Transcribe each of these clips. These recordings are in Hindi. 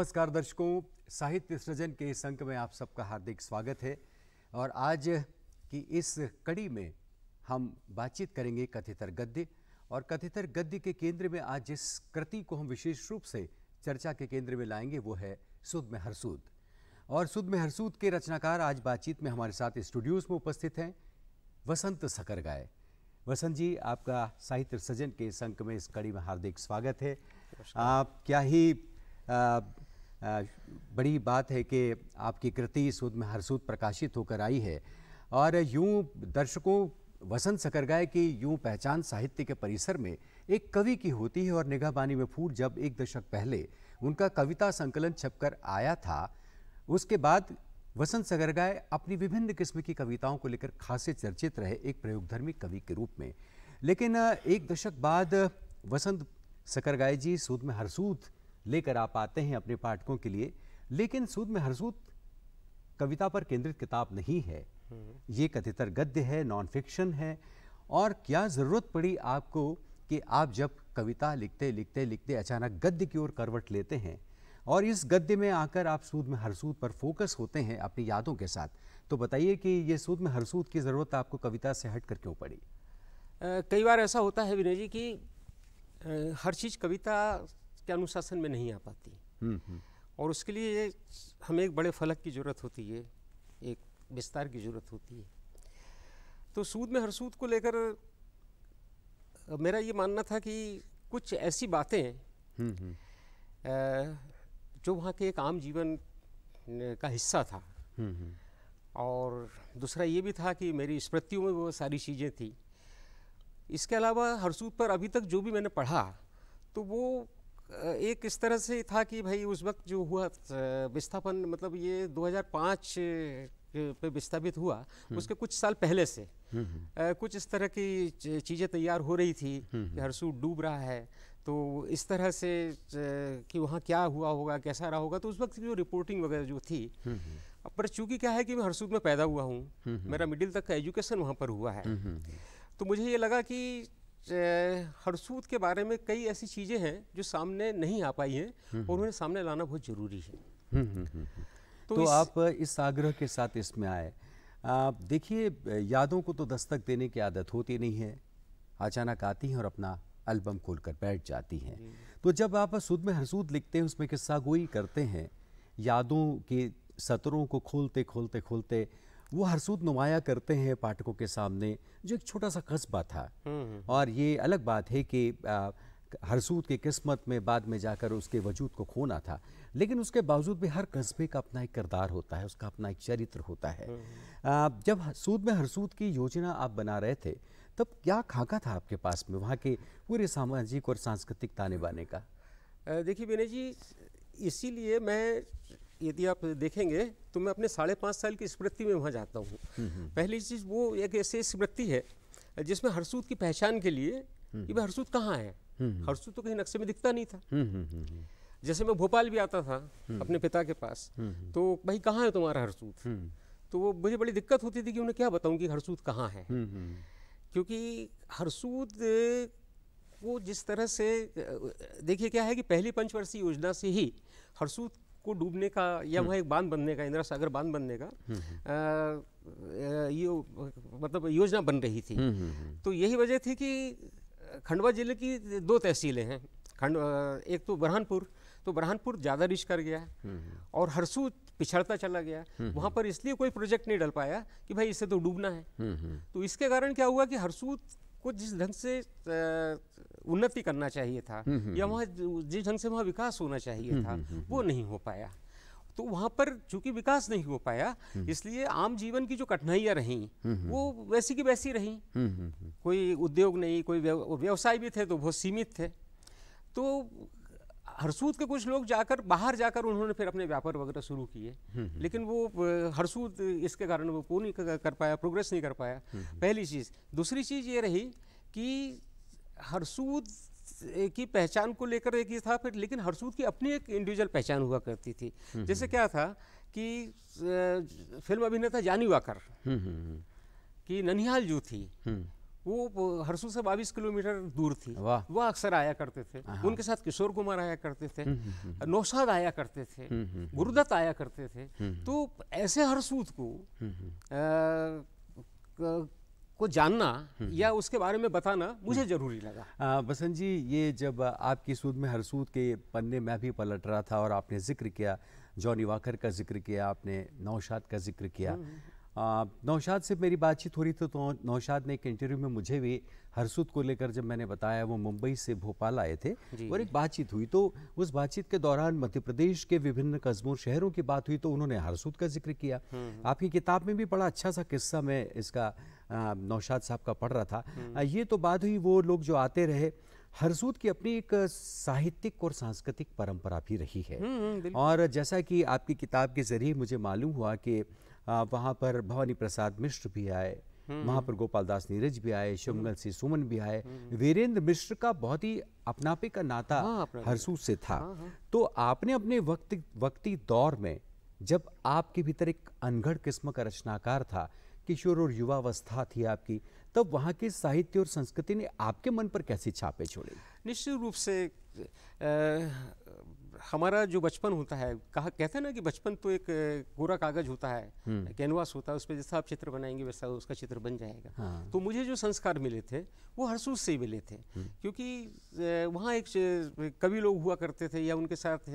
नमस्कार दर्शकों साहित्य सृजन के इस अंक में आप सबका हार्दिक स्वागत है और आज की इस कड़ी में हम बातचीत करेंगे कथितर गद्य और कथितर गद्य के केंद्र में आज जिस कृति को हम विशेष रूप से चर्चा के केंद्र में लाएंगे वो है सुद में हरसूद और सुद में हरसूद के रचनाकार आज बातचीत में हमारे साथ स्टूडियोज में उपस्थित हैं वसंत सकर गाय वसंत जी आपका साहित्य सृजन के इस अंक में इस कड़ी में हार्दिक स्वागत है आप क्या ही बड़ी बात है कि आपकी कृति सूद में हरसूद प्रकाशित होकर आई है और यूँ दर्शकों वसंत सकरगा की यूं पहचान साहित्य के परिसर में एक कवि की होती है और निगाहबानी में फूट जब एक दशक पहले उनका कविता संकलन छपकर आया था उसके बाद वसंत सकरगाय अपनी विभिन्न किस्म की कविताओं को लेकर खासे चर्चित रहे एक प्रयोगधर्मी कवि के रूप में लेकिन एक दशक बाद वसंत सकरगाय जी सूद में हरसूद लेकर आप आते हैं अपने पाठकों के लिए लेकिन सूद में हरसूद कविता पर केंद्रित किताब नहीं है हम्म। ये कथितर गद्य है नॉन फिक्शन है और क्या ज़रूरत पड़ी आपको कि आप जब कविता लिखते लिखते लिखते अचानक गद्य की ओर करवट लेते हैं और इस गद्य में आकर आप सूद में हरसूद पर फोकस होते हैं अपनी यादों के साथ तो बताइए कि ये सूद में हरसूद की ज़रूरत आपको कविता से हट कर क्यों पड़ी कई बार ऐसा होता है विनय जी कि हर चीज़ कविता के अनुशासन में नहीं आ पाती हम्म, हम्म। और उसके लिए हमें एक बड़े फलक की ज़रूरत होती है एक विस्तार की ज़रूरत होती है तो सूद में हर सूद को लेकर मेरा ये मानना था कि कुछ ऐसी बातें हम्म, जो वहाँ के एक आम जीवन का हिस्सा था और दूसरा ये भी था कि मेरी स्मृतियों में वो सारी चीज़ें थी इसके अलावा हरसूद पर अभी तक जो भी मैंने पढ़ा तो वो एक इस तरह से था कि भाई उस वक्त जो हुआ विस्थापन मतलब ये 2005 पे विस्थापित हुआ हम्म। उसके कुछ साल पहले से हम्म, हम्म। कुछ इस तरह की चीज़ें तैयार हो रही थी कि हरसू डूब रहा है तो इस तरह से कि वहाँ क्या हुआ होगा कैसा रहा होगा तो उस वक्त जो रिपोर्टिंग वगैरह जो थी पर चूंकि क्या है कि मैं हरसूद में पैदा हुआ हूँ मेरा मिडिल तक का एजुकेशन वहाँ पर हुआ है तो मुझे ये लगा कि हरसूद के बारे में कई ऐसी चीज़ें हैं जो सामने नहीं आ पाई हैं हम्म, और हम्म। उन्हें सामने लाना बहुत ज़रूरी है हम्म, तो, तो इस... आप इस आग्रह के साथ इसमें आए आप देखिए यादों को तो दस्तक देने की आदत होती नहीं है अचानक आती हैं और अपना एल्बम खोलकर बैठ जाती हैं तो जब आप सुद में हरसूद लिखते हैं उसमें किस्सा गोई करते हैं यादों के सतरों को खोलते खोलते खोलते वो हरसूद नुमाया करते हैं पाठकों के सामने जो एक छोटा सा कस्बा था हम्म, हम्म। और ये अलग बात है कि हरसूद की किस्मत में बाद में जाकर उसके वजूद को खोना था लेकिन उसके बावजूद भी हर कस्बे का अपना एक किरदार होता है उसका अपना एक चरित्र होता है हम्म, जब सूद में हरसूद की योजना आप बना रहे थे तब क्या खाका था आपके पास में वहाँ के पूरे सामाजिक और सांस्कृतिक ताने बाने का देखिए विनय जी इसीलिए मैं यदि आप देखेंगे तो मैं अपने साढ़े पाँच साल की स्मृति में वहाँ जाता हूँ हम्म, हम्म। पहली चीज़ वो एक ऐसी स्मृति है जिसमें हरसूद की पहचान के लिए हम्म, कि भाई हरसूद कहाँ है हरसूद तो कहीं नक्शे में दिखता नहीं था जैसे मैं भोपाल भी आता था अपने पिता के पास तो भाई कहाँ है तुम्हारा हरसूद तो वो मुझे बड़ी दिक्कत होती थी कि उन्हें क्या बताऊँ कि हरसूद कहाँ है क्योंकि हरसूद वो जिस तरह से देखिए क्या है कि पहली पंचवर्षीय योजना से ही हरसूद को डूबने का या हम्म। वहाँ एक बांध बनने का इंदिरा सागर बांध बनने का हम्म, हम्म। ये मतलब योजना बन रही थी तो यही वजह थी कि खंडवा जिले की दो तहसीलें हैं खंड एक तो बुरहानपुर तो बुरहानपुर ज़्यादा रिच कर गया और हरसू पिछड़ता चला गया वहाँ पर इसलिए कोई प्रोजेक्ट नहीं डल पाया कि भाई इससे तो डूबना है तो इसके कारण क्या हुआ कि हरसू को जिस ढंग से उन्नति करना चाहिए था हम्म, हम्म, या हम्म। वहाँ जिस ढंग से वहाँ विकास होना चाहिए था वो नहीं हो पाया तो वहाँ पर चूंकि विकास नहीं हो पाया इसलिए आम जीवन की जो कठिनाइयाँ रहीं वो वैसी की वैसी रहीं कोई उद्योग नहीं कोई व्यवसाय भी थे तो बहुत सीमित थे तो हरसूद के कुछ लोग जाकर बाहर जाकर उन्होंने फिर अपने व्यापार वगैरह शुरू किए हम्म, हम्म। लेकिन वो हरसूद इसके कारण वो पूरी कर पाया प्रोग्रेस नहीं कर पाया हम्म, पहली चीज़ दूसरी चीज़ ये रही कि हरसूद की पहचान को लेकर एक था फिर लेकिन हरसूद की अपनी एक इंडिविजुअल पहचान हुआ करती थी जैसे क्या था कि फिल्म अभिनेता जानी वाकर की ननिहाल जो थी वो हरसू से बाईस किलोमीटर दूर थी वह अक्सर आया करते थे हाँ, हाँ। उनके साथ किशोर कुमार आया करते थे हम्म, हम्म, हम्म। नौशाद आया करते थे गुरुदत्त आया करते थे तो ऐसे हरसूद को को जानना या उसके बारे में बताना मुझे जरूरी लगा बसंत जी ये जब आपकी सूद में हरसूद के पन्ने मैं भी पलट रहा था और आपने जिक्र किया जॉनी वाकर का जिक्र किया आपने नौशाद का जिक्र किया नौशाद से मेरी बातचीत हो रही थी तो नौशाद ने एक इंटरव्यू में मुझे भी हरसूद को लेकर जब मैंने बताया वो मुंबई से भोपाल आए थे और एक बातचीत हुई तो उस बातचीत के दौरान मध्य प्रदेश के विभिन्न कस्बों शहरों की बात हुई तो उन्होंने हरसूद का जिक्र किया हम्म, हम्म। आपकी किताब में भी बड़ा अच्छा सा किस्सा मैं इसका नौशाद साहब का पढ़ रहा था हम्म। ये तो बात हुई वो लोग जो आते रहे हरसूद की अपनी एक साहित्यिक और सांस्कृतिक परंपरा भी रही है और जैसा कि आपकी किताब के जरिए मुझे मालूम हुआ कि वहाँ पर भवानी प्रसाद मिश्र भी आए हम्म। वहाँ पर गोपाल दास नीरज भी आए शिवमंगल हम्म। सिंह सुमन भी आए हम्म। वीरेंद्र मिश्र का बहुत ही अपनापे का नाता हाँ, हरसू से था हाँ, हाँ। तो आपने अपने वक्त वक्ती दौर में जब आपके भीतर एक अनगढ़ किस्म का रचनाकार था किशोर और युवावस्था थी आपकी तब वहाँ के साहित्य और संस्कृति ने आपके मन पर कैसी छापे छोड़े निश्चित रूप से हमारा जो बचपन होता है कहा कहते हैं ना कि बचपन तो एक पूरा कागज होता है हम्म। कैनवास होता है उस पर जैसा आप चित्र बनाएंगे वैसा उसका चित्र बन जाएगा हाँ। तो मुझे जो संस्कार मिले थे वो हरसूस से ही मिले थे हम्म। क्योंकि वहाँ एक कवि लोग हुआ करते थे या उनके साथ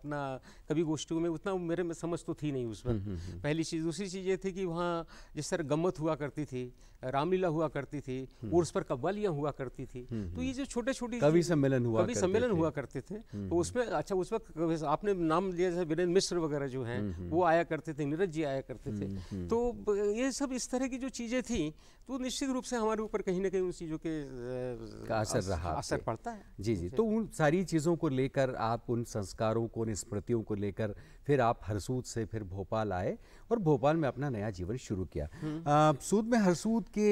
अपना कवि गोष्ठियों में उतना मेरे में समझ तो थी नहीं उस वक्त हम्म, पहली चीज़ दूसरी चीज़ ये थी कि वहाँ जिस तरह गम्मत हुआ करती थी रामलीला हुआ करती थी उर्स पर कव्वालियाँ हुआ करती थी तो ये जो छोटे छोटे कवि सम्मेलन हुआ कवि सम्मेलन हुआ करते थे तो उसमें अच्छा उसमें आपने नाम लिया जैसे वीरेंद्र मिश्र वगैरह जो हैं हम्म, हम्म। वो आया करते थे नीरज जी आया करते थे हम्म, तो ये सब इस तरह की जो चीज़ें थी तो निश्चित रूप से हमारे ऊपर कहीं ना कहीं उन चीज़ों के असर रहा असर पड़ता है जी जी तो उन सारी चीज़ों को लेकर आप उन संस्कारों को उन स्मृतियों को लेकर फिर आप हरसूद से फिर भोपाल आए और भोपाल में अपना नया जीवन शुरू किया सूद में हरसूद के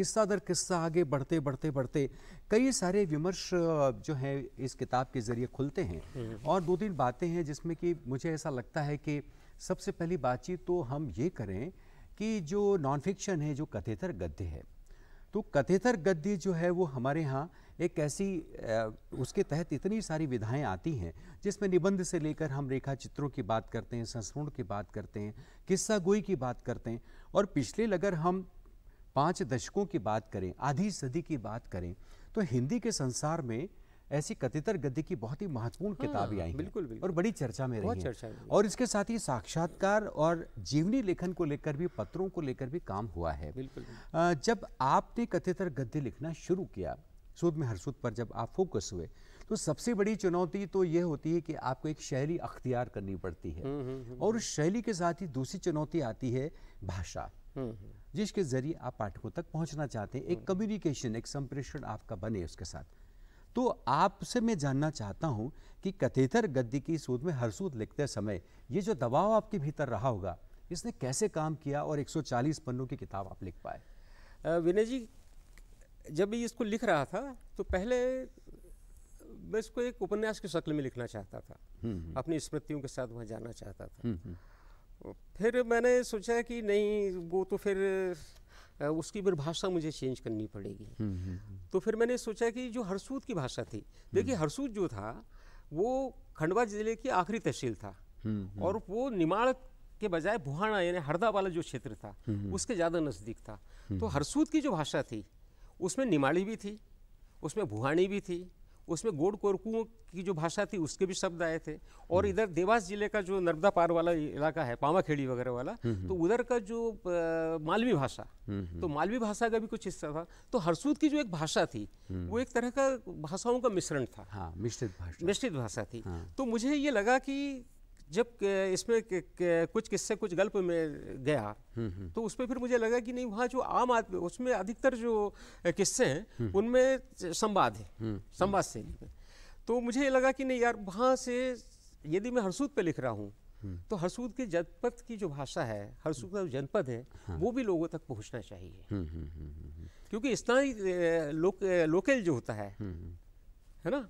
किस्सा दर किस्सा आगे बढ़ते बढ़ते बढ़ते कई सारे विमर्श जो हैं इस किताब के ज़रिए खुलते हैं हम्म। और दो तीन बातें हैं जिसमें कि मुझे ऐसा लगता है कि सबसे पहली बातचीत तो हम ये करें कि जो नॉन फिक्शन है जो कथेतर गद्य है तो कथेतर गद्य जो है वो हमारे यहाँ एक ऐसी उसके तहत इतनी सारी विधाएं आती हैं जिसमें निबंध से लेकर हम रेखा चित्रों की बात करते हैं संस्मरण की बात करते हैं किस्सा गोई की बात करते हैं और पिछले अगर हम पाँच दशकों की बात करें आधी सदी की बात करें तो हिंदी के संसार में ऐसी कतितर गद्य की बहुत ही महत्वपूर्ण हाँ, किताबें आई बिल्कुल, बिल्कुल और बड़ी चर्चा में रही चर्चा है। और इसके साथ ही साक्षात्कार और जीवनी लेखन को लेकर भी पत्रों को लेकर भी काम हुआ है बिल्कुल, बिल्कुल। जब आपने कथितर गद्य लिखना शुरू किया सूद में हरसूद पर जब आप फोकस हुए तो सबसे बड़ी चुनौती तो ये होती है कि आपको एक शैली अख्तियार करनी पड़ती है हम्म, हम्म, हम्म, और उस शैली के साथ ही दूसरी चुनौती आती है भाषा हम्म, हम्म। जिसके जरिए आप पाठकों तक पहुंचना चाहते हैं एक कम्युनिकेशन हम्म। एक संप्रेषण आपका बने उसके साथ तो आपसे मैं जानना चाहता हूं कि कथेतर गद्दी की सूद में हर सूद लिखते समय ये जो दबाव आपके भीतर रहा होगा इसने कैसे काम किया और 140 पन्नों की किताब आप लिख पाए विनय जी जब मैं इसको लिख रहा था तो पहले मैं इसको एक उपन्यास की शक्ल में लिखना चाहता था अपनी स्मृतियों के साथ वहाँ जाना चाहता था फिर मैंने सोचा कि नहीं वो तो फिर उसकी फिर भाषा मुझे चेंज करनी पड़ेगी हम्म, हम्म, हम्म। तो फिर मैंने सोचा कि जो हरसूद की भाषा थी देखिए हरसूद जो था वो खंडवा ज़िले की आखिरी तहसील था और वो निमाड़ के बजाय भुहाना यानी हरदा वाला जो क्षेत्र था उसके ज़्यादा नज़दीक था तो हरसूद की जो भाषा थी उसमें निमाड़ी भी थी उसमें भुहानी भी थी उसमें गोड कोरकुओं की जो भाषा थी उसके भी शब्द आए थे और हम्म। इधर देवास जिले का जो नर्मदा पार वाला इलाका है पावाखेड़ी वगैरह वाला हम्म, हम्म। तो उधर का जो मालवी भाषा तो मालवी भाषा का भी कुछ हिस्सा था तो हरसूद की जो एक भाषा थी वो एक तरह का भाषाओं का मिश्रण था हाँ, मिश्रित भाषा मिश्रित भाषा थी हाँ। तो मुझे ये लगा कि जब इसमें कुछ किस्से कुछ गल्प में गया हम्म, हम्म। तो उसमें फिर मुझे लगा कि नहीं वहाँ जो आम आदमी उसमें अधिकतर जो किस्से हैं हम्म। उनमें संवाद है संवाद शैली में तो मुझे ये लगा कि नहीं यार वहाँ से यदि मैं हरसूद पे लिख रहा हूँ तो हरसूद के जनपद की जो भाषा है हरसूद का जो जनपद है हाँ। वो भी लोगों तक पहुँचना चाहिए क्योंकि तरह लोक लोकल जो होता है है ना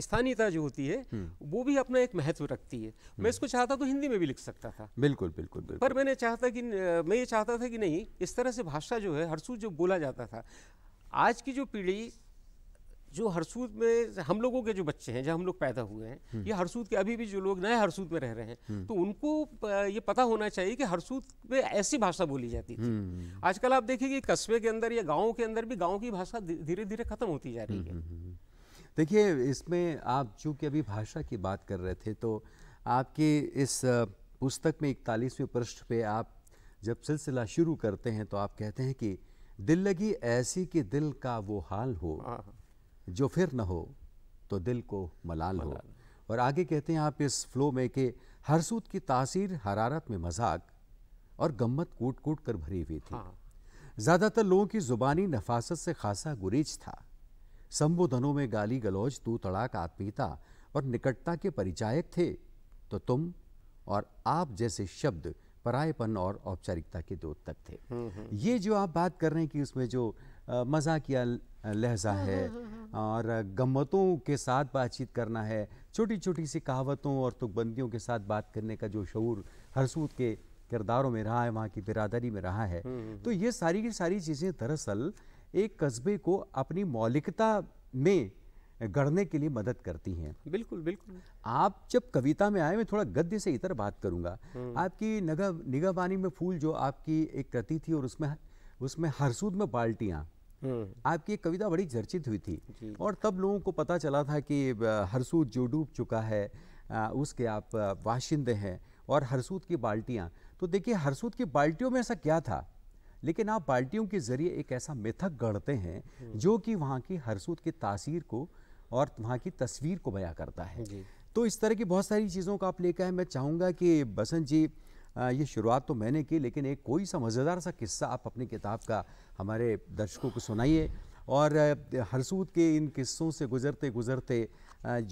स्थानीयता जो होती है हम्म। वो भी अपना एक महत्व रखती है मैं हम्म। इसको चाहता तो हिंदी में भी लिख सकता था बिल्कुल बिल्कुल, बिल्कुल। पर मैंने चाहता कि मैं ये चाहता था कि नहीं इस तरह से भाषा जो है हरसूद जो बोला जाता था आज की जो पीढ़ी जो हरसूद में हम लोगों के जो बच्चे हैं जहाँ हम लोग पैदा हुए हैं हम्म। या हरसूद के अभी भी जो लोग नए हरसूद में रह रहे हैं तो उनको ये पता होना चाहिए कि हरसूद में ऐसी भाषा बोली जाती थी आजकल आप देखिए कि कस्बे के अंदर या गाँव के अंदर भी गाँव की भाषा धीरे धीरे खत्म होती जा रही है देखिए इसमें आप चूँकि अभी भाषा की बात कर रहे थे तो आपके इस पुस्तक में इकतालीसवें पृष्ठ पे आप जब सिलसिला शुरू करते हैं तो आप कहते हैं कि दिल लगी ऐसी कि दिल का वो हाल हो हाँ, हाँ। जो फिर न हो तो दिल को मलाल, मलाल। हो और आगे कहते हैं आप इस फ्लो में कि हर सूद की तासीर हरारत में मजाक और गम्मत कूट कूट कर भरी हुई थी हाँ। ज़्यादातर लोगों की ज़ुबानी नफासत से खासा गुरीज था संबोधनों में गाली गलौज तू तड़ाक आत्मीयता और निकटता के परिचायक थे तो तुम और आप जैसे शब्द परायपन और औपचारिकता के दो तक थे हम्म, हम्म, हम्म। ये जो आप बात कर रहे हैं कि उसमें जो मजाकिया लहजा है और गम्मतों के साथ बातचीत करना है छोटी छोटी सी कहावतों और तुकबंदियों के साथ बात करने का जो शूर हरसूद के किरदारों में रहा है वहाँ की बिरादरी में रहा है तो ये सारी की सारी चीज़ें दरअसल एक कस्बे को अपनी मौलिकता में गढ़ने के लिए मदद करती हैं बिल्कुल बिल्कुल आप जब कविता में आए मैं थोड़ा गद्य से इतर बात करूंगा हम्म। आपकी नगर निगाहबानी में फूल जो आपकी एक कृति थी और उसमें उसमें हरसूद में बाल्टियाँ हम्म। आपकी एक कविता बड़ी चर्चित हुई थी और तब लोगों को पता चला था कि हरसूद जो डूब चुका है उसके आप बाशिंदे हैं और हरसूद की बाल्टियाँ तो देखिए हरसूद की बाल्टियों में ऐसा क्या था लेकिन आप बाल्टियों के ज़रिए एक ऐसा मिथक गढ़ते हैं हम्म। जो कि वहाँ की हरसूद की तासीर को और वहाँ की तस्वीर को बयां करता है तो इस तरह की बहुत सारी चीज़ों का आप लेकर आए मैं चाहूँगा कि बसंत जी ये शुरुआत तो मैंने की लेकिन एक कोई सा मज़ेदार सा किस्सा आप अपनी किताब का हमारे दर्शकों को सुनाइए और हरसूद के इन किस्सों से गुज़रते गुज़रते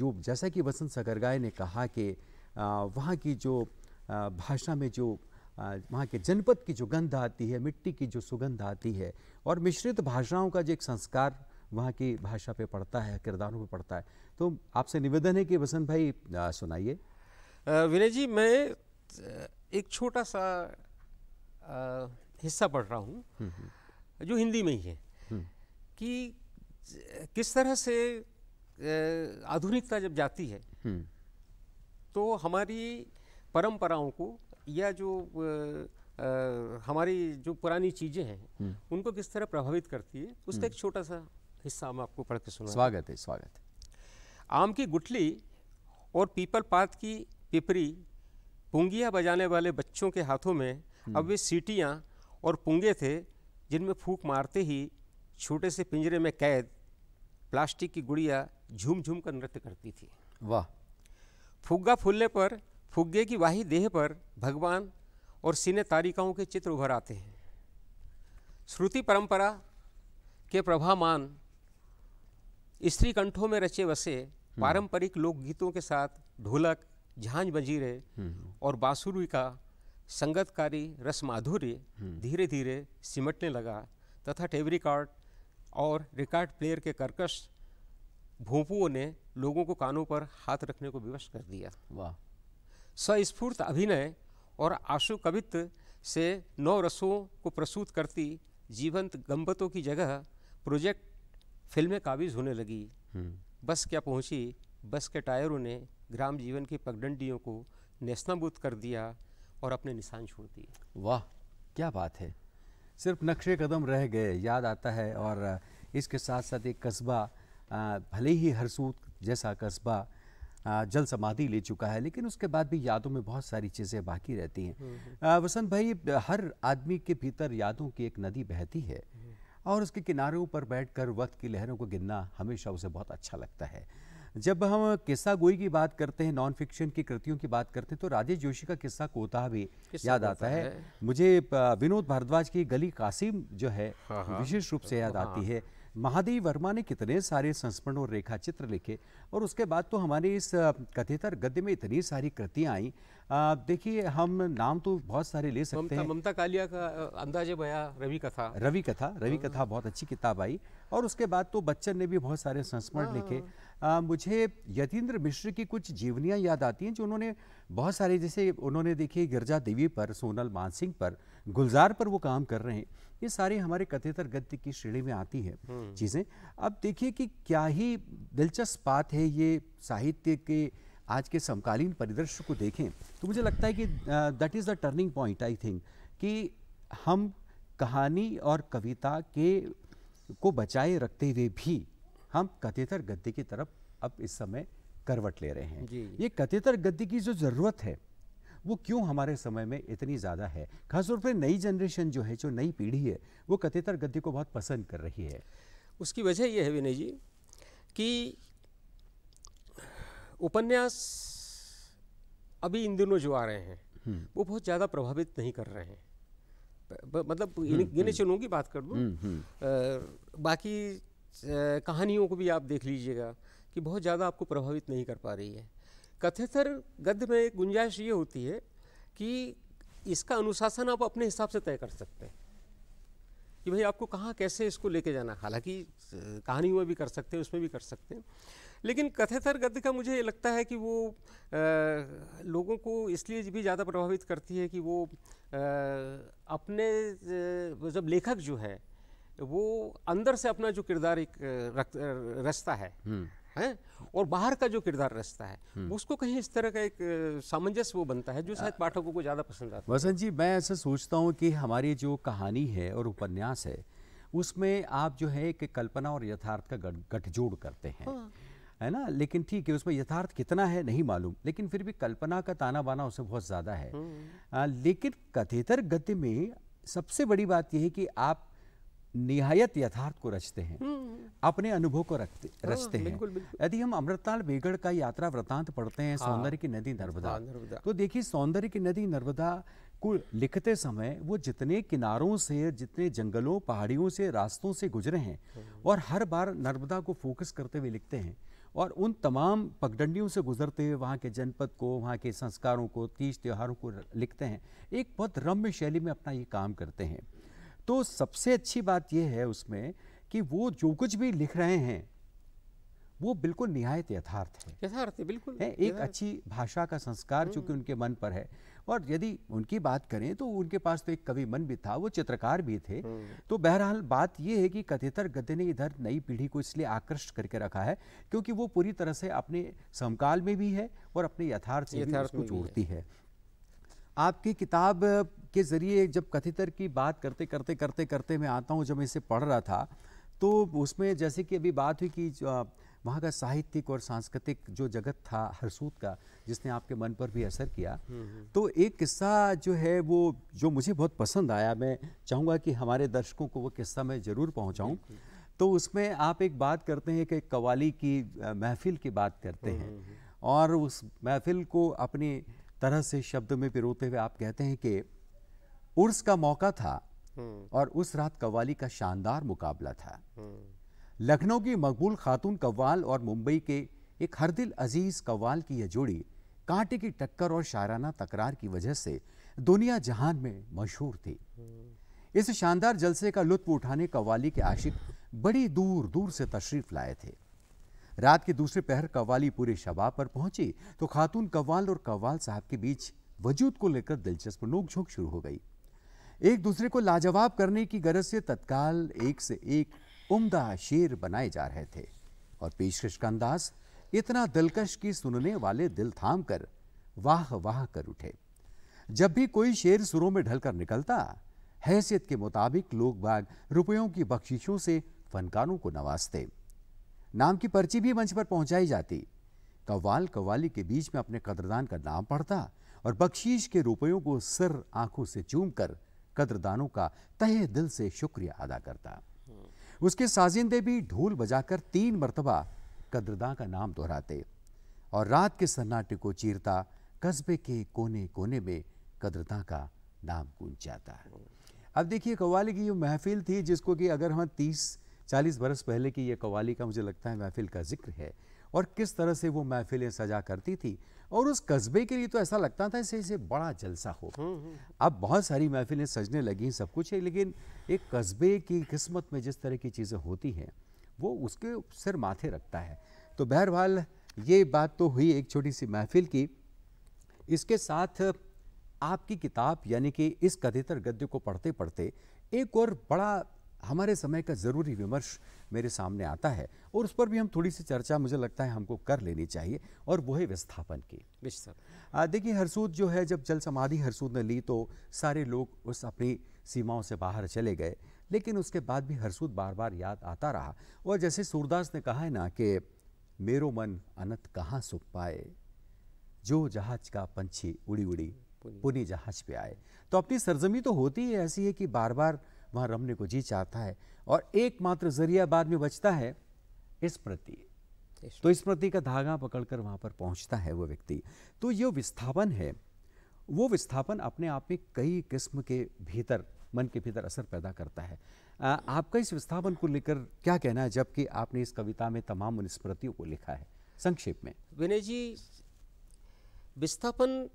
जो जैसा कि बसंत सकरगाय ने कहा कि वहाँ की जो भाषा में जो वहाँ के जनपद की जो गंध आती है मिट्टी की जो सुगंध आती है और मिश्रित भाषाओं का जो एक संस्कार वहाँ की भाषा पे पड़ता है किरदारों पे पड़ता है तो आपसे निवेदन है कि वसंत भाई सुनाइए विनय जी मैं एक छोटा सा आ, हिस्सा पढ़ रहा हूँ हम्म, हम्म। जो हिंदी में ही है हम्म। कि किस तरह से आधुनिकता जब जाती है तो हमारी परंपराओं को या जो आ, हमारी जो पुरानी चीज़ें हैं हम्म। उनको किस तरह प्रभावित करती है उसका एक हम्म। छोटा सा हिस्सा हम आपको पढ़ के सुना स्वागत है स्वागत है आम की गुठली और पीपल पात की पिपरी पुंगिया बजाने वाले बच्चों के हाथों में हम्म। अब वे सीटियाँ और पुंगे थे जिनमें फूक मारते ही छोटे से पिंजरे में कैद प्लास्टिक की गुड़िया झूम झूम कर नृत्य करती थी वाह फुग्गा फूलने पर फुग्गे की वाही देह पर भगवान और सिने तारिकाओं के चित्र उभर आते हैं श्रुति परंपरा के प्रभामान स्त्री कंठों में रचे वसे हम्म। पारंपरिक लोकगीतों के साथ ढोलक झांझ बजीरे हम्म। और बांसुरी का संगतकारी रस माधुर्य हम्म। धीरे धीरे सिमटने लगा तथा टेबरी कार्ड और रिकॉर्ड प्लेयर के कर्कश भोंपुओं ने लोगों को कानों पर हाथ रखने को विवश कर दिया वाह सस्फूर्त अभिनय और आशु कवित्व से नौ रसों को प्रस्तुत करती जीवंत गंबतों की जगह प्रोजेक्ट फिल्में काबिज होने लगी हम्म। बस क्या पहुंची बस के टायरों ने ग्राम जीवन की पगडंडियों को नेस्तनाबूद कर दिया और अपने निशान छोड़ दिए वाह क्या बात है सिर्फ नक्शे कदम रह गए याद आता है और इसके साथ साथ एक कस्बा भले ही हरसूत जैसा कस्बा जल समाधि ले चुका है लेकिन उसके बाद भी यादों में बहुत सारी चीज़ें बाकी रहती हैं हम्म, हम्म। वसंत भाई हर आदमी के भीतर यादों की एक नदी बहती है हम्म, और उसके किनारों पर बैठकर वक्त की लहरों को गिनना हमेशा उसे बहुत अच्छा लगता है जब हम किस्सा गोई की बात करते हैं नॉन फिक्शन की कृतियों की बात करते हैं तो राजेश जोशी का किस्सा कोता भी याद आता है, है। मुझे विनोद भारद्वाज की गली कासिम जो है हाँ, हाँ। विशेष रूप से याद हाँ, आती है महादेव वर्मा ने कितने सारे संस्मरण और रेखा चित्र लिखे और उसके बाद तो हमारे इस कथितर गद्य में इतनी सारी कृतियाँ आई देखिए हम नाम तो बहुत सारे ले सकते हैं ममता कालिया का अंदाजे बया रवि कथा रवि कथा रवि हाँ। कथा बहुत अच्छी किताब आई और उसके बाद तो बच्चन ने भी बहुत सारे संस्मरण हाँ। लिखे आ, मुझे यतीन्द्र मिश्र की कुछ जीवनियाँ याद आती हैं जो उन्होंने बहुत सारे जैसे उन्होंने देखिए गिरजा देवी पर सोनल मानसिंह पर गुलजार पर वो काम कर रहे हैं ये सारी हमारे कथेतर गद्य की श्रेणी में आती है हम्म। चीज़ें अब देखिए कि क्या ही दिलचस्प बात है ये साहित्य के आज के समकालीन परिदृश्य को देखें तो मुझे लगता है कि that is the turning point I think कि हम कहानी और कविता के को बचाए रखते हुए भी हम कथेतर गद्य की तरफ अब इस समय करवट ले रहे हैं ये कथेतर गद्य की जो ज़रूरत है वो क्यों हमारे समय में इतनी ज़्यादा है खासतौर पर नई जनरेशन जो है जो नई पीढ़ी है वो कथेतर गद्य को बहुत पसंद कर रही है उसकी वजह यह है विनय जी कि उपन्यास अभी इन दिनों जो आ रहे हैं हम्म। वो बहुत ज़्यादा प्रभावित नहीं कर रहे हैं मतलब हम्म, गिने हम्म। चुनों की बात कर दूँ बाकी कहानियों को भी आप देख लीजिएगा कि बहुत ज़्यादा आपको प्रभावित नहीं कर पा रही है कथेतर गद्य में एक गुंजाइश ये होती है कि इसका अनुशासन आप अपने हिसाब से तय कर सकते हैं कि भाई आपको कहाँ कैसे इसको लेके जाना हालांकि कहानी में भी कर सकते हैं उसमें भी कर सकते हैं लेकिन कथेतर गद्य का मुझे लगता है कि वो आ, लोगों को इसलिए भी ज़्यादा प्रभावित करती है कि वो आ, अपने जब लेखक जो है वो अंदर से अपना जो किरदार एक रचता है है और बाहर का जो किरदार रचता है हम्म। उसको कहीं इस तरह का एक सामंजस्य वो बनता है जो शायद पाठकों को ज़्यादा पसंद आता है वसंत जी मैं ऐसा सोचता हूँ कि हमारी जो कहानी है और उपन्यास है उसमें आप जो है एक कल्पना और यथार्थ का गठजोड़ करते हैं हाँ। है ना लेकिन ठीक है उसमें यथार्थ कितना है नहीं मालूम लेकिन फिर भी कल्पना का ताना बाना उसे बहुत ज़्यादा है आ, हम्म। लेकिन कथेतर गद्य में सबसे बड़ी बात यह है कि आप निहायत यथार्थ को रचते हैं हम्म। अपने अनुभव को रखते हाँ, रचते हैं यदि हम अमृतलाल बेगड़ का यात्रा वृतांत पढ़ते हैं हाँ, सौंदर्य की नदी नर्मदा तो देखिए सौंदर्य की नदी नर्मदा को लिखते समय वो जितने किनारों से जितने जंगलों पहाड़ियों से रास्तों से गुजरे हैं हाँ। और हर बार नर्मदा को फोकस करते हुए लिखते हैं और उन तमाम पगडंडियों से गुजरते हुए वहाँ के जनपद को वहाँ के संस्कारों को तीज त्योहारों को लिखते हैं एक बहुत रम्य शैली में अपना ये काम करते हैं तो सबसे अच्छी बात यह है उसमें कि वो जो कुछ भी लिख रहे हैं वो बिल्कुल निहायत यथार्थ है यथार्थ है बिल्कुल है एक अच्छी भाषा का संस्कार हम्म। चूंकि उनके मन पर है और यदि उनकी बात करें तो उनके पास तो एक कवि मन भी था वो चित्रकार भी थे हम्म। तो बहरहाल बात यह है कि कथितर गद्य ने इधर नई पीढ़ी को इसलिए आकर्षित करके रखा है क्योंकि वो पूरी तरह से अपने समकाल में भी है और अपने यथार्थ से यथार्थ को जोड़ती है आपकी किताब के ज़रिए जब कथितर की बात करते करते करते करते मैं आता हूँ जब मैं इसे पढ़ रहा था तो उसमें जैसे कि अभी बात हुई कि वहाँ का साहित्यिक और सांस्कृतिक जो जगत था हरसूद का जिसने आपके मन पर भी असर किया हम्म, हम्म। तो एक किस्सा जो है वो जो मुझे बहुत पसंद आया मैं चाहूँगा कि हमारे दर्शकों को वो किस्सा मैं ज़रूर पहुँचाऊँ तो उसमें आप एक बात करते हैं कि कवाली की महफिल की बात करते हम्म, हैं और उस महफिल को अपनी तरह से शब्द में पिरोते हुए आप कहते हैं कि उर्स का मौका था हम्म। और उस रात कव्वाली का शानदार मुकाबला था हम्म। लखनऊ की मकबूल खातून कव्वाल और मुंबई के एक हरदिल अजीज कव्वाल की यह जोड़ी कांटे की टक्कर और शायराना तकरार की वजह से दुनिया जहान में मशहूर थी हम्म। इस शानदार जलसे का लुत्फ उठाने कव्वाली के आशिक बड़ी दूर दूर से तशरीफ लाए थे रात के दूसरे पहर कव्वाली पूरे शबाब पर पहुंची तो खातून कव्वाल और कव्वाल साहब के बीच वजूद को लेकर दिलचस्प नोकझोंक शुरू हो गई एक दूसरे को लाजवाब करने की गरज से तत्काल एक से एक उम्दा शेर बनाए जा रहे थे और पेशकश का अंदाज इतना दिलकश की सुनने वाले दिल थाम कर वाह वाह कर उठे जब भी कोई शेर सुरों में ढलकर निकलता हैसियत के मुताबिक लोग बाग रुपयों की बख्शिशों से फनकारों को नवाजते नाम की पर्ची भी मंच पर पहुंचाई जाती कव्वाल कव्वाली के बीच में अपने कदरदान का नाम पढ़ता और बख्शीश के रुपयों को सिर आंखों से चूम कर कदरदानों का तहे दिल से शुक्रिया अदा करता उसके साजिंदे भी ढोल बजाकर तीन मरतबा कदरदां का नाम दोहराते और रात के सन्नाटे को चीरता कस्बे के कोने कोने में कदरदां का नाम गूंज जाता अब देखिए कव्वाली की ये महफिल थी जिसको कि अगर हम तीस चालीस बरस पहले की यह कवाली का मुझे लगता है महफिल का जिक्र है और किस तरह से वो महफिलें सजा करती थी और उस कस्बे के लिए तो ऐसा लगता था इसे इसे बड़ा जलसा हो हम्म, हम्म, हम्म। अब बहुत सारी महफिलें सजने लगी सब कुछ है लेकिन एक कस्बे की किस्मत में जिस तरह की चीज़ें होती हैं वो उसके सिर माथे रखता है तो बहरहाल ये बात तो हुई एक छोटी सी महफिल की इसके साथ आपकी किताब यानी कि इस कथितर गद्य को पढ़ते पढ़ते एक और बड़ा हमारे समय का ज़रूरी विमर्श मेरे सामने आता है और उस पर भी हम थोड़ी सी चर्चा मुझे लगता है हमको कर लेनी चाहिए और वो है विस्थापन की देखिए हरसूद जो है जब जल समाधि हरसूद ने ली तो सारे लोग उस अपनी सीमाओं से बाहर चले गए लेकिन उसके बाद भी हरसूद बार बार याद आता रहा और जैसे सूरदास ने कहा है ना कि मेरो मन अनंत कहाँ सुख पाए जो जहाज का पंछी उड़ी उड़ी पुनी जहाज पे आए तो अपनी सरजमी तो होती है ऐसी है कि बार बार वहाँ रमने को जी चाहता है और एकमात्र जरिया बाद में बचता है स्मृति तो स्मृति का धागा पकड़कर वहाँ पर पहुँचता है वो व्यक्ति तो ये विस्थापन है वो विस्थापन अपने आप में कई किस्म के भीतर मन के भीतर असर पैदा करता है आ, आपका इस विस्थापन को लेकर क्या कहना है जबकि आपने इस कविता में तमाम उन स्मृतियों को लिखा है संक्षेप में विनय जी विस्थापन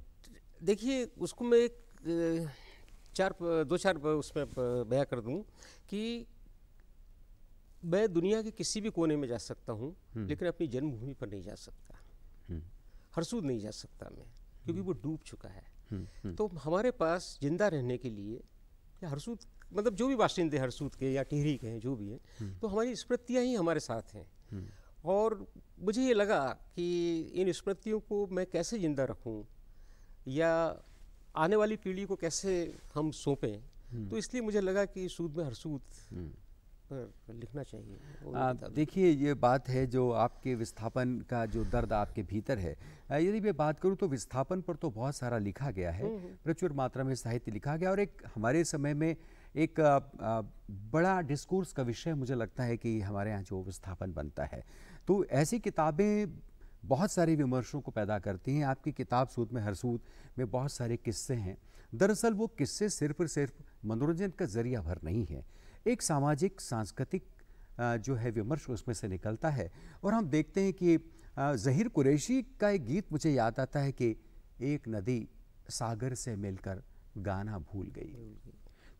देखिए उसको मैं एक चार दो चार उसमें बया कर दूं कि मैं दुनिया के किसी भी कोने में जा सकता हूँ हम्म। लेकिन अपनी जन्मभूमि पर नहीं जा सकता हम्म। हरसूद नहीं जा सकता मैं क्योंकि हम्म। वो डूब चुका है तो हमारे पास जिंदा रहने के लिए या हरसूद मतलब जो भी बाशिंदे हरसूद के या टिहरी के हैं जो भी हैं तो हमारी स्मृतियाँ ही हमारे साथ हैं और मुझे ये लगा कि इन स्मृतियों को मैं कैसे ज़िंदा रखूं या आने वाली पीढ़ी को कैसे हम सौंपें हम्म। तो इसलिए मुझे लगा कि सूद में हर सूद हम्म। लिखना चाहिए देखिए ये बात है जो आपके विस्थापन का जो दर्द आपके भीतर है यदि मैं बात करूँ तो विस्थापन पर तो बहुत सारा लिखा गया है हम्म, प्रचुर मात्रा में साहित्य लिखा गया और एक हमारे समय में एक बड़ा डिस्कोर्स का विषय मुझे लगता है कि हमारे यहाँ जो विस्थापन बनता है तो ऐसी किताबें बहुत सारे विमर्शों को पैदा करती हैं आपकी किताब सूद में हर सूद में बहुत सारे किस्से हैं दरअसल वो किस्से सिर्फ और सिर्फ मनोरंजन का जरिया भर नहीं है एक सामाजिक सांस्कृतिक जो है विमर्श उसमें से निकलता है और हम देखते हैं कि जहीर कुरैशी का एक गीत मुझे याद आता है कि एक नदी सागर से मिलकर गाना भूल गई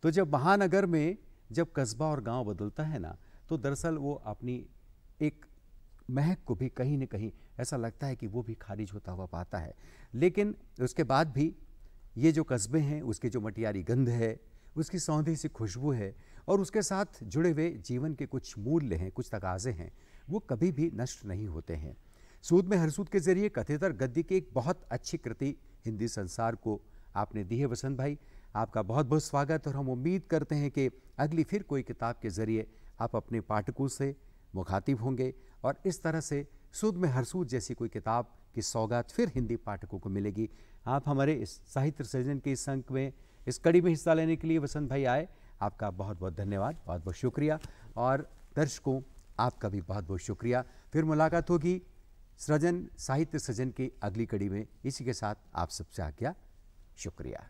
तो जब महानगर में जब कस्बा और गांव बदलता है ना तो दरअसल वो अपनी एक महक को भी कहीं ना कहीं ऐसा लगता है कि वो भी खारिज होता हुआ पाता है लेकिन उसके बाद भी ये जो कस्बे हैं उसके जो मटियारी गंध है उसकी सौंधी सी खुशबू है और उसके साथ जुड़े हुए जीवन के कुछ मूल्य हैं कुछ तकाजे हैं वो कभी भी नष्ट नहीं होते हैं सूद में हरसूद के जरिए कथेतर गद्दी की एक बहुत अच्छी कृति हिंदी संसार को आपने दी है वसंत भाई आपका बहुत बहुत स्वागत और हम उम्मीद करते हैं कि अगली फिर कोई किताब के ज़रिए आप अपने पाठकों से मुखातिब होंगे और इस तरह से सुद में हरसूद जैसी कोई किताब की सौगात फिर हिंदी पाठकों को मिलेगी आप हमारे इस साहित्य सृजन के इस अंक में इस कड़ी में हिस्सा लेने के लिए वसंत भाई आए आपका बहुत बहुत धन्यवाद बहुत बहुत शुक्रिया और दर्शकों आपका भी बहुत बहुत शुक्रिया फिर मुलाकात होगी सृजन साहित्य सृजन की अगली कड़ी में इसी के साथ आप सबसे आज्ञा शुक्रिया